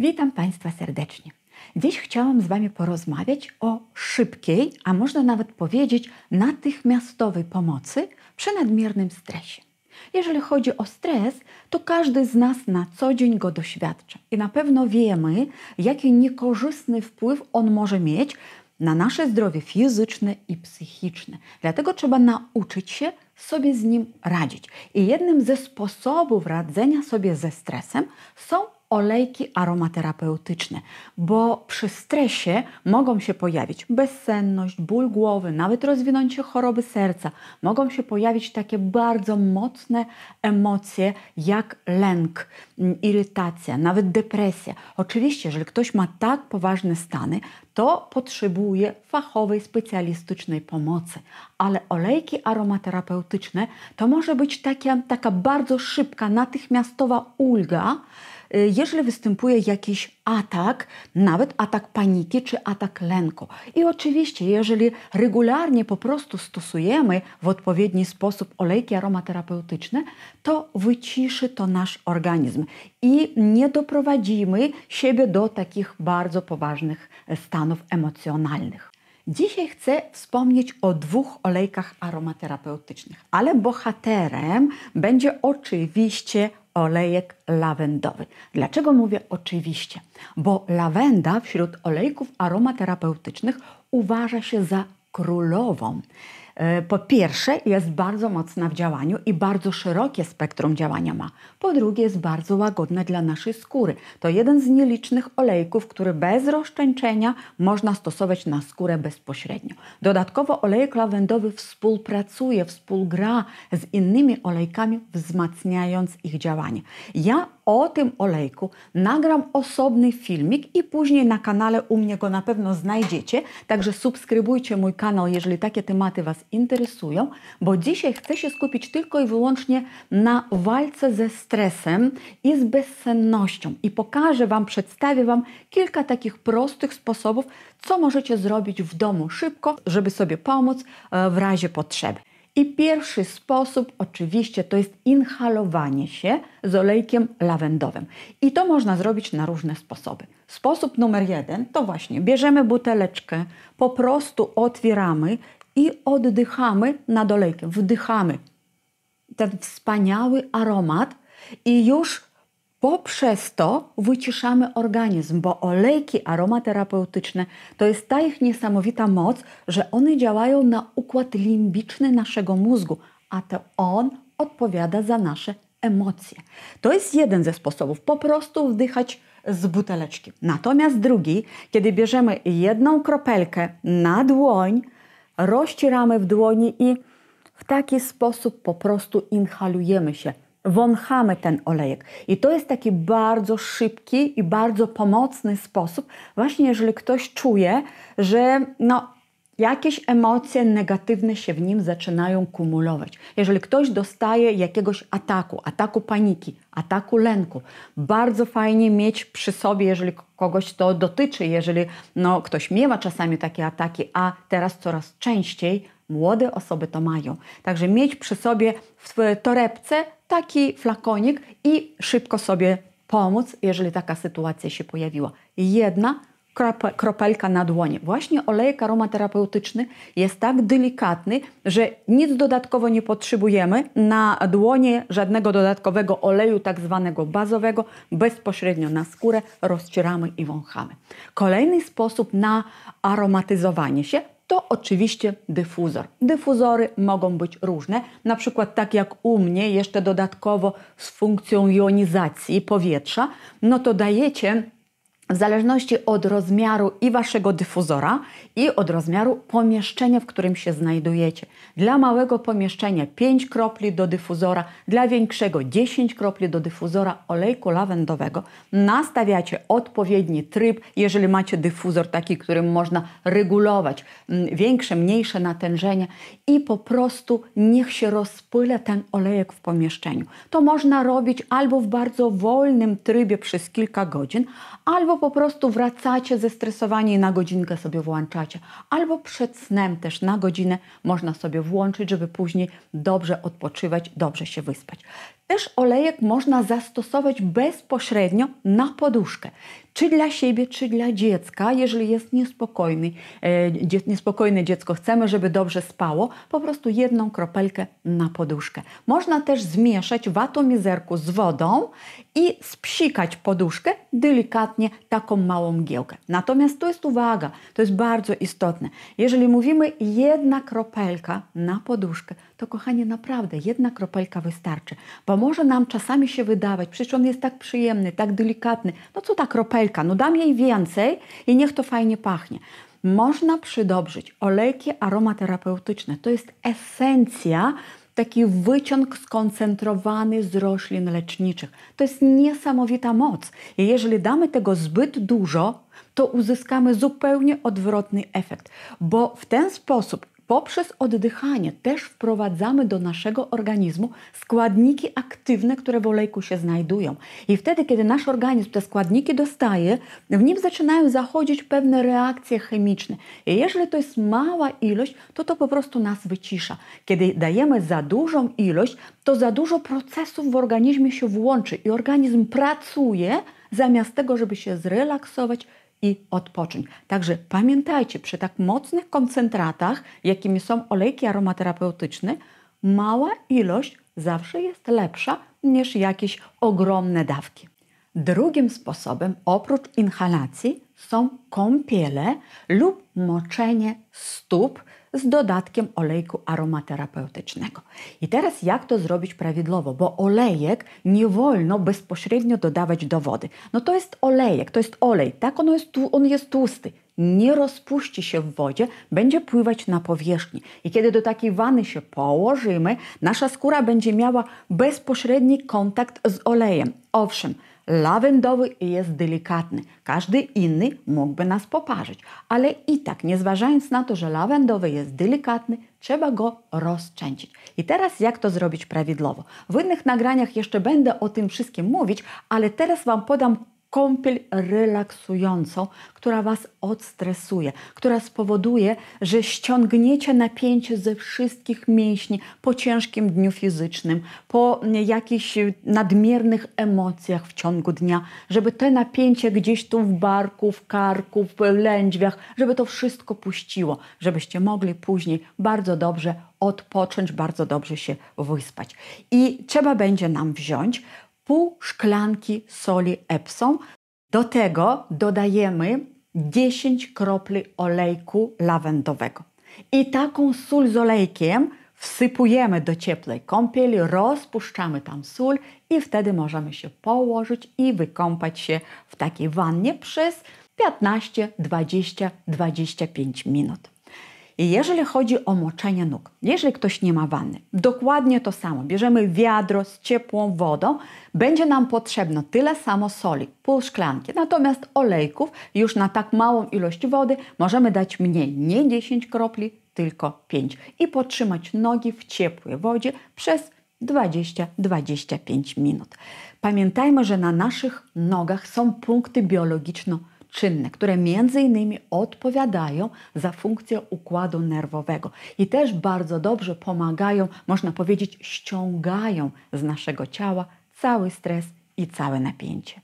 Witam Państwa serdecznie. Dziś chciałam z Wami porozmawiać o szybkiej, a można nawet powiedzieć natychmiastowej pomocy przy nadmiernym stresie. Jeżeli chodzi o stres, to każdy z nas na co dzień go doświadcza i na pewno wiemy, jaki niekorzystny wpływ on może mieć na nasze zdrowie fizyczne i psychiczne. Dlatego trzeba nauczyć się sobie z nim radzić. I jednym ze sposobów radzenia sobie ze stresem są olejki aromaterapeutyczne, bo przy stresie mogą się pojawić bezsenność, ból głowy, nawet rozwinąć się choroby serca. Mogą się pojawić takie bardzo mocne emocje jak lęk, mm, irytacja, nawet depresja. Oczywiście, jeżeli ktoś ma tak poważne stany, to potrzebuje fachowej, specjalistycznej pomocy. Ale olejki aromaterapeutyczne to może być taka bardzo szybka, natychmiastowa ulga, Y, jeżeli występuje jakiś atak, nawet atak paniki czy atak lęku. I oczywiście, jeżeli regularnie po prostu stosujemy w odpowiedni sposób olejki aromaterapeutyczne, to wyciszy to nasz organizm i nie doprowadzimy siebie do takich bardzo poważnych e, stanów emocjonalnych. Dzisiaj chcę wspomnieć o dwóch olejkach aromaterapeutycznych, ale bohaterem będzie oczywiście olejek lawendowy. Dlaczego mówię oczywiście? Bo lawenda wśród olejków aromaterapeutycznych uważa się za królową. E, po pierwsze, jest bardzo mocna w działaniu i bardzo szerokie spektrum działania ma. Po drugie, jest bardzo łagodna dla naszej skóry. To jeden z nielicznych olejków, który bez rozczeńczenia można stosować na skórę bezpośrednio. Dodatkowo olejek lawendowy współpracuje, współgra z innymi olejkami, wzmacniając ich działanie. Ja o tym olejku. Nagram osobny filmik i później na kanale u mnie go na pewno znajdziecie. Także subskrybujcie mój kanał, jeżeli takie tematy Was interesują, bo dzisiaj chcę się skupić tylko i wyłącznie na walce ze stresem i z bezsennością. I pokażę Wam, przedstawię Wam kilka takich prostych sposobów, co możecie zrobić w domu szybko, żeby sobie pomóc e, w razie potrzeby. I pierwszy sposób oczywiście to jest inhalowanie się z olejkiem lawendowym. I to można zrobić na różne sposoby. Sposób numer jeden to właśnie bierzemy buteleczkę, po prostu otwieramy i oddychamy nad olejkiem, wdychamy ten wspaniały aromat i już Poprzez to wyciszamy organizm, bo olejki aromaterapeutyczne to jest ta ich niesamowita moc, że one działają na układ limbiczny naszego mózgu, a to on odpowiada za nasze emocje. To jest jeden ze sposobów, po prostu wdychać z buteleczki. Natomiast drugi, kiedy bierzemy jedną kropelkę na dłoń, rozcieramy w dłoni i w taki sposób po prostu inhalujemy się wąchamy ten olejek. I to jest taki bardzo szybki i bardzo pomocny sposób, właśnie jeżeli ktoś czuje, że no, jakieś emocje negatywne się w nim zaczynają kumulować. Jeżeli ktoś dostaje jakiegoś ataku, ataku paniki, ataku lęku, bardzo fajnie mieć przy sobie, jeżeli kogoś to dotyczy, jeżeli no, ktoś miewa czasami takie ataki, a teraz coraz częściej, Młode osoby to mają. Także mieć przy sobie w torebce taki flakonik i szybko sobie pomóc, jeżeli taka sytuacja się pojawiła. Jedna kropelka na dłoni. Właśnie olejek aromaterapeutyczny jest tak delikatny, że nic dodatkowo nie potrzebujemy na dłonie żadnego dodatkowego oleju, tak zwanego bazowego, bezpośrednio na skórę rozcieramy i wąchamy. Kolejny sposób na aromatyzowanie się to oczywiście dyfuzor. Dyfuzory mogą być różne, na przykład tak jak u mnie, jeszcze dodatkowo z funkcją jonizacji powietrza, no to dajecie w zależności od rozmiaru i waszego dyfuzora i od rozmiaru pomieszczenia, w którym się znajdujecie. Dla małego pomieszczenia 5 kropli do dyfuzora, dla większego 10 kropli do dyfuzora olejku lawendowego. Nastawiacie odpowiedni tryb, jeżeli macie dyfuzor taki, którym można regulować mm, większe, mniejsze natężenie i po prostu niech się rozpyla ten olejek w pomieszczeniu. To można robić albo w bardzo wolnym trybie przez kilka godzin, albo po prostu wracacie zestresowani i na godzinkę sobie włączacie. Albo przed snem też na godzinę można sobie włączyć, żeby później dobrze odpoczywać, dobrze się wyspać. Też olejek można zastosować bezpośrednio na poduszkę, czy dla siebie, czy dla dziecka, jeżeli jest niespokojny, e, niespokojne dziecko, chcemy, żeby dobrze spało, po prostu jedną kropelkę na poduszkę. Można też zmieszać w atomizerku z wodą i spsikać poduszkę delikatnie taką małą giełkę. Natomiast tu jest uwaga, to jest bardzo istotne. Jeżeli mówimy jedna kropelka na poduszkę, to kochanie, naprawdę jedna kropelka wystarczy, bo może nam czasami się wydawać, przecież on jest tak przyjemny, tak delikatny, no co ta kropelka, no dam jej więcej i niech to fajnie pachnie. Można przydobrzyć olejki aromaterapeutyczne, to jest esencja taki wyciąg skoncentrowany z roślin leczniczych. To jest niesamowita moc. I jeżeli damy tego zbyt dużo, to uzyskamy zupełnie odwrotny efekt, bo w ten sposób poprzez oddychanie też wprowadzamy do naszego organizmu składniki aktywne, które w olejku się znajdują. I wtedy, kiedy nasz organizm te składniki dostaje, w nim zaczynają zachodzić pewne reakcje chemiczne. I jeżeli to jest mała ilość, to to po prostu nas wycisza. Kiedy dajemy za dużą ilość, to za dużo procesów w organizmie się włączy i organizm pracuje zamiast tego, żeby się zrelaksować, i odpocząć. Także pamiętajcie, przy tak mocnych koncentratach, jakimi są olejki aromaterapeutyczne, mała ilość zawsze jest lepsza niż jakieś ogromne dawki. Drugim sposobem, oprócz inhalacji, są kąpiele lub moczenie stóp z dodatkiem olejku aromaterapeutycznego. I teraz jak to zrobić prawidłowo, bo olejek nie wolno bezpośrednio dodawać do wody. No to jest olejek, to jest olej, tak? on jest, on jest tłusty, nie rozpuści się w wodzie, będzie pływać na powierzchni. I kiedy do takiej wany się położymy, nasza skóra będzie miała bezpośredni kontakt z olejem. Owszem, Lawendowy jest delikatny. Każdy inny mógłby nas poparzyć, ale i tak, nie zważając na to, że lawendowy jest delikatny, trzeba go rozczęcić. I teraz jak to zrobić prawidłowo? W innych nagraniach jeszcze będę o tym wszystkim mówić, ale teraz Wam podam kąpiel relaksującą, która Was odstresuje, która spowoduje, że ściągniecie napięcie ze wszystkich mięśni po ciężkim dniu fizycznym, po jakichś nadmiernych emocjach w ciągu dnia, żeby te napięcie gdzieś tu w barku, w karku, w lędźwiach, żeby to wszystko puściło, żebyście mogli później bardzo dobrze odpocząć, bardzo dobrze się wyspać. I trzeba będzie nam wziąć pół szklanki soli Epsom. Do tego dodajemy 10 kropli olejku lawendowego. I taką sól z olejkiem wsypujemy do ciepłej kąpieli, rozpuszczamy tam sól i wtedy możemy się położyć i wykąpać się w takiej wannie przez 15, 20, 25 minut. Jeżeli chodzi o moczenie nóg, jeżeli ktoś nie ma wanny, dokładnie to samo. Bierzemy wiadro z ciepłą wodą, będzie nam potrzebne tyle samo soli, pół szklanki. Natomiast olejków już na tak małą ilość wody możemy dać mniej, nie 10 kropli, tylko 5. I podtrzymać nogi w ciepłej wodzie przez 20-25 minut. Pamiętajmy, że na naszych nogach są punkty biologiczno- czynne, które między innymi odpowiadają za funkcję układu nerwowego i też bardzo dobrze pomagają, można powiedzieć, ściągają z naszego ciała cały stres i całe napięcie.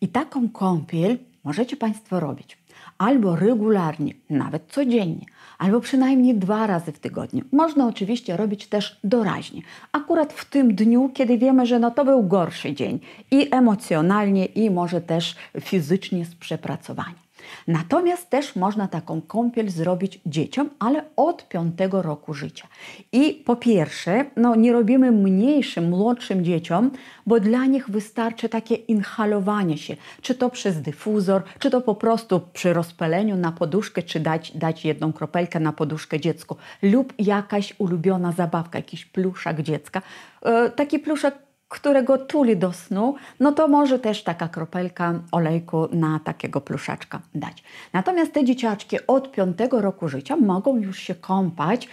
I taką kąpiel możecie Państwo robić albo regularnie, nawet codziennie, albo przynajmniej dwa razy w tygodniu. Można oczywiście robić też doraźnie. Akurat w tym dniu, kiedy wiemy, że no to był gorszy dzień i emocjonalnie, i może też fizycznie z przepracowania. Natomiast też można taką kąpiel zrobić dzieciom, ale od piątego roku życia. I po pierwsze, no, nie robimy mniejszym, młodszym dzieciom, bo dla nich wystarczy takie inhalowanie się, czy to przez dyfuzor, czy to po prostu przy rozpaleniu na poduszkę, czy dać, dać jedną kropelkę na poduszkę dziecku, lub jakaś ulubiona zabawka, jakiś pluszak dziecka. E, taki pluszak którego tuli do snu, no to może też taka kropelka olejku na takiego pluszaczka dać. Natomiast te dzieciaczki od 5 roku życia mogą już się kąpać y,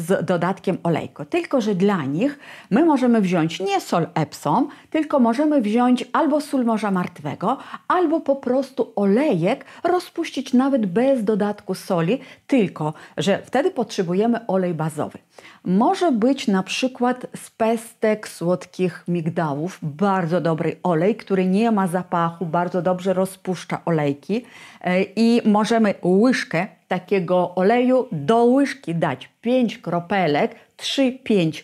z dodatkiem olejku. Tylko, że dla nich my możemy wziąć nie sol Epsom, tylko możemy wziąć albo sól Morza Martwego, albo po prostu olejek rozpuścić nawet bez dodatku soli, tylko, że wtedy potrzebujemy olej bazowy. Może być na przykład z pestek słodkich tych migdałów, bardzo dobry olej, który nie ma zapachu, bardzo dobrze rozpuszcza olejki e, i możemy łyżkę takiego oleju do łyżki dać 5 kropelek, 3-5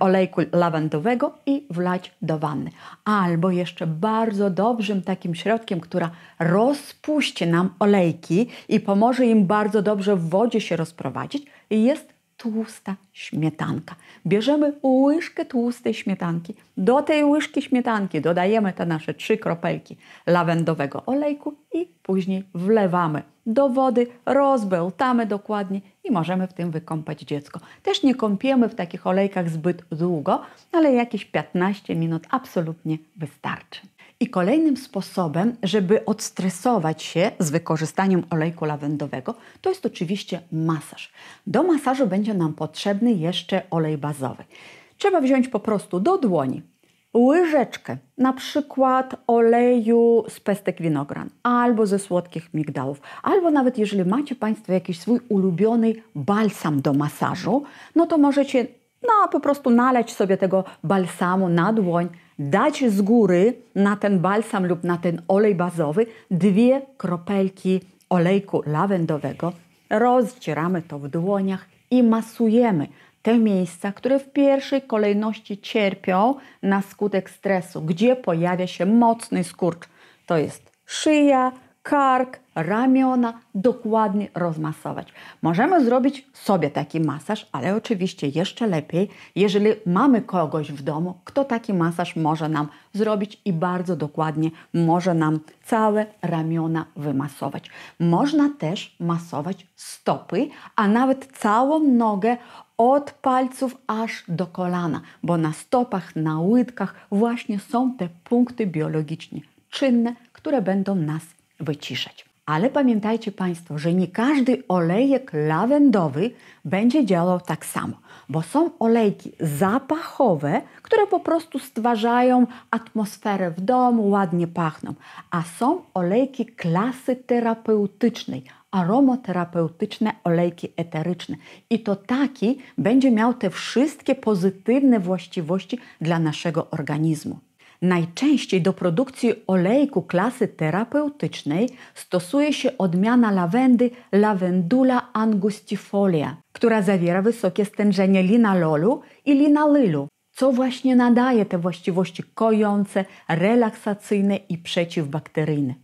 olejku lawendowego i wlać do wanny. Albo jeszcze bardzo dobrym takim środkiem, która rozpuści nam olejki i pomoże im bardzo dobrze w wodzie się rozprowadzić, jest tłusta śmietanka. Bierzemy łyżkę tłustej śmietanki. Do tej łyżki śmietanki dodajemy te nasze trzy kropelki lawendowego olejku i później wlewamy do wody, rozbełtamy dokładnie i możemy w tym wykąpać dziecko. Też nie kąpiemy w takich olejkach zbyt długo, ale jakieś 15 minut absolutnie wystarczy. I kolejnym sposobem, żeby odstresować się z wykorzystaniem olejku lawendowego, to jest oczywiście masaż. Do masażu będzie nam potrzebny jeszcze olej bazowy. Trzeba wziąć po prostu do dłoni łyżeczkę, na przykład oleju z pestek winogron, albo ze słodkich migdałów, albo nawet jeżeli macie Państwo jakiś swój ulubiony balsam do masażu, no to możecie no, po prostu nalać sobie tego balsamu na dłoń, dać z góry na ten balsam lub na ten olej bazowy dwie kropelki olejku lawendowego. Rozcieramy to w dłoniach i masujemy te miejsca, które w pierwszej kolejności cierpią na skutek stresu, gdzie pojawia się mocny skurcz. To jest szyja, kark, ramiona dokładnie rozmasować. Możemy zrobić sobie taki masaż, ale oczywiście jeszcze lepiej, jeżeli mamy kogoś w domu, kto taki masaż może nam zrobić i bardzo dokładnie może nam całe ramiona wymasować. Można też masować stopy, a nawet całą nogę od palców aż do kolana, bo na stopach, na łydkach właśnie są te punkty biologicznie czynne, które będą nas wyciszać. Ale pamiętajcie Państwo, że nie każdy olejek lawendowy będzie działał tak samo, bo są olejki zapachowe, które po prostu stwarzają atmosferę w domu, ładnie pachną, a są olejki klasy terapeutycznej, aromoterapeutyczne olejki eteryczne. I to taki będzie miał te wszystkie pozytywne właściwości dla naszego organizmu. Najczęściej do produkcji olejku klasy terapeutycznej stosuje się odmiana lawendy Lavendula angustifolia, która zawiera wysokie stężenie linalolu i linalylu, co właśnie nadaje te właściwości kojące, relaksacyjne i przeciwbakteryjne.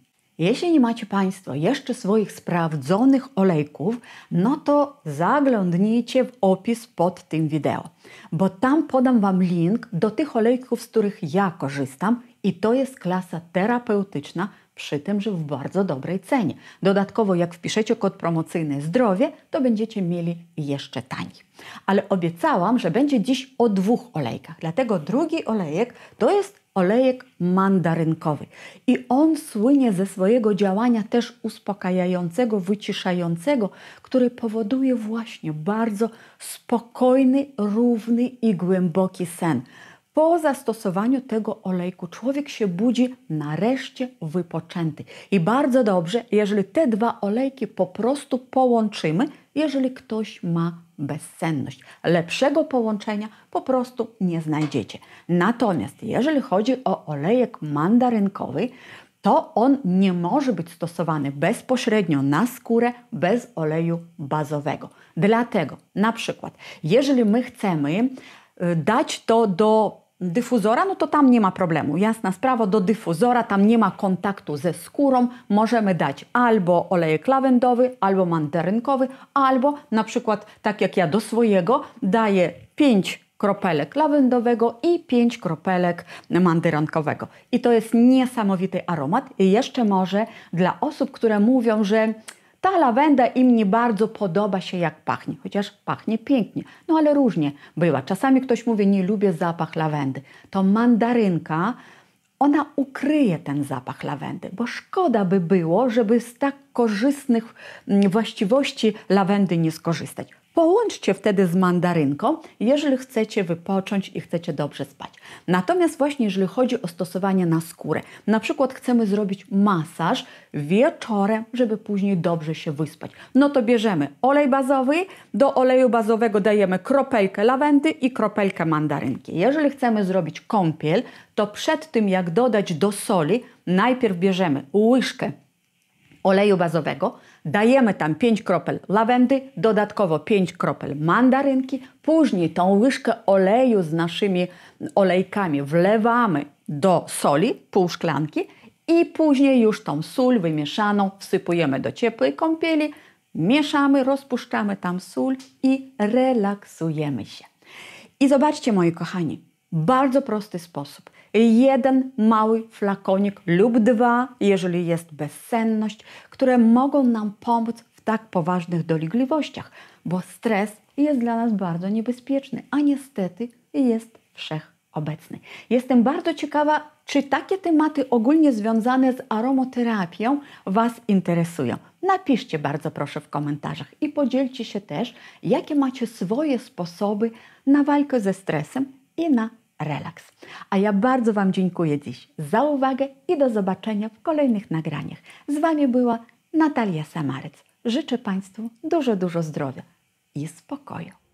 Jeśli nie macie Państwo jeszcze swoich sprawdzonych olejków, no to zaglądnijcie w opis pod tym wideo, bo tam podam Wam link do tych olejków, z których ja korzystam i to jest klasa terapeutyczna, przy tym, że w bardzo dobrej cenie. Dodatkowo, jak wpiszecie kod promocyjny zdrowie, to będziecie mieli jeszcze taniej. Ale obiecałam, że będzie dziś o dwóch olejkach, dlatego drugi olejek to jest olejek mandarynkowy. I on słynie ze swojego działania też uspokajającego, wyciszającego, który powoduje właśnie bardzo spokojny, równy i głęboki sen. Po zastosowaniu tego olejku człowiek się budzi nareszcie wypoczęty. I bardzo dobrze, jeżeli te dwa olejki po prostu połączymy, jeżeli ktoś ma bezsenność. Lepszego połączenia po prostu nie znajdziecie. Natomiast jeżeli chodzi o olejek mandarynkowy, to on nie może być stosowany bezpośrednio na skórę bez oleju bazowego. Dlatego, na przykład, jeżeli my chcemy y, dać to do dyfuzora, no to tam nie ma problemu. Jasna sprawa, do dyfuzora tam nie ma kontaktu ze skórą. Możemy dać albo olejek lawendowy, albo mandarynkowy, albo na przykład, tak jak ja do swojego, daję 5 kropelek lawendowego i 5 kropelek mandarynkowego. I to jest niesamowity aromat. I jeszcze może dla osób, które mówią, że ta lawenda im nie bardzo podoba się jak pachnie, chociaż pachnie pięknie, no ale różnie była. Czasami ktoś mówi, nie lubię zapach lawendy. To mandarynka, ona ukryje ten zapach lawendy, bo szkoda by było, żeby z tak korzystnych mm, właściwości lawendy nie skorzystać. Połączcie wtedy z mandarynką, jeżeli chcecie wypocząć i chcecie dobrze spać. Natomiast właśnie jeżeli chodzi o stosowanie na skórę, na przykład chcemy zrobić masaż wieczorem, żeby później dobrze się wyspać. No to bierzemy olej bazowy, do oleju bazowego dajemy kropelkę lawendy i kropelkę mandarynki. Jeżeli chcemy zrobić kąpiel, to przed tym jak dodać do soli, najpierw bierzemy łyżkę oleju bazowego, Dajemy tam 5 kropel lawendy, dodatkowo 5 kropel mandarynki, później tą łyżkę oleju z naszymi olejkami wlewamy do soli, pół szklanki i później już tą sól wymieszaną wsypujemy do ciepłej kąpieli, mieszamy, rozpuszczamy tam sól i relaksujemy się. I zobaczcie, moi kochani, bardzo prosty sposób – jeden mały flakonik lub dwa, jeżeli jest bezsenność, które mogą nam pomóc w tak poważnych dolegliwościach, bo stres jest dla nas bardzo niebezpieczny, a niestety jest wszechobecny. Jestem bardzo ciekawa, czy takie tematy ogólnie związane z aromoterapią Was interesują. Napiszcie bardzo proszę w komentarzach i podzielcie się też, jakie macie swoje sposoby na walkę ze stresem i na relaks. A ja bardzo Wam dziękuję dziś za uwagę i do zobaczenia w kolejnych nagraniach. Z Wami była Natalia Samaryc. Życzę Państwu dużo, dużo zdrowia i spokoju.